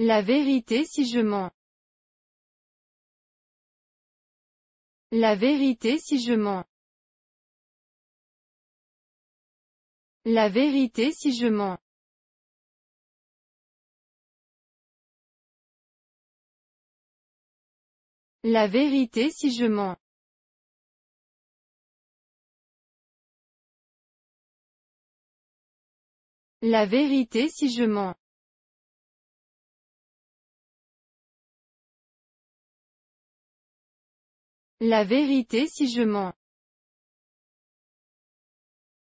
La vérité si je mens. La vérité si je mens. La vérité si je mens. La vérité si je mens. La vérité si je mens. La vérité si je mens.